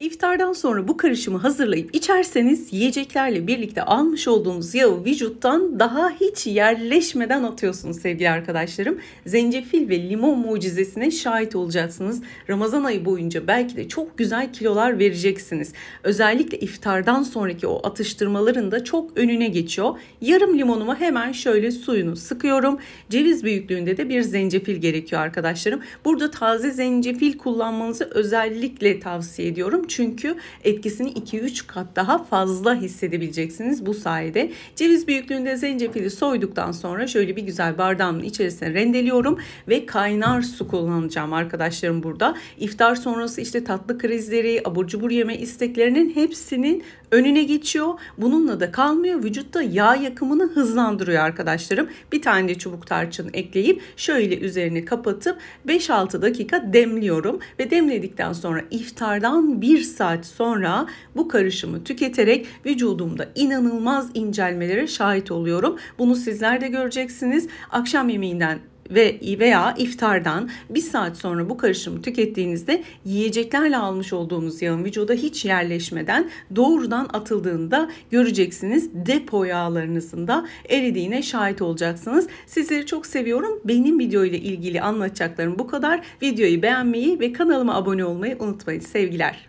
İftardan sonra bu karışımı hazırlayıp içerseniz yiyeceklerle birlikte almış olduğunuz yağı vücuttan daha hiç yerleşmeden atıyorsunuz sevgili arkadaşlarım. Zencefil ve limon mucizesine şahit olacaksınız. Ramazan ayı boyunca belki de çok güzel kilolar vereceksiniz. Özellikle iftardan sonraki o atıştırmaların da çok önüne geçiyor. Yarım limonumu hemen şöyle suyunu sıkıyorum. Ceviz büyüklüğünde de bir zencefil gerekiyor arkadaşlarım. Burada taze zencefil kullanmanızı özellikle tavsiye ediyorum çünkü etkisini 2-3 kat daha fazla hissedebileceksiniz bu sayede. Ceviz büyüklüğünde zencefili soyduktan sonra şöyle bir güzel bardağımın içerisine rendeliyorum ve kaynar su kullanacağım arkadaşlarım burada. İftar sonrası işte tatlı krizleri, abur cubur yeme isteklerinin hepsinin önüne geçiyor. Bununla da kalmıyor. Vücutta yağ yakımını hızlandırıyor arkadaşlarım. Bir tane çubuk tarçın ekleyip şöyle üzerini kapatıp 5-6 dakika demliyorum ve demledikten sonra iftardan bir bir saat sonra bu karışımı tüketerek vücudumda inanılmaz incelmelere şahit oluyorum. Bunu sizler de göreceksiniz. Akşam yemeğinden ve veya iftardan bir saat sonra bu karışımı tükettiğinizde yiyeceklerle almış olduğunuz yağın vücuda hiç yerleşmeden doğrudan atıldığında göreceksiniz depo yağlarınızın da eridiğine şahit olacaksınız. Sizleri çok seviyorum. Benim video ile ilgili anlatacaklarım bu kadar. Videoyu beğenmeyi ve kanalıma abone olmayı unutmayın sevgiler.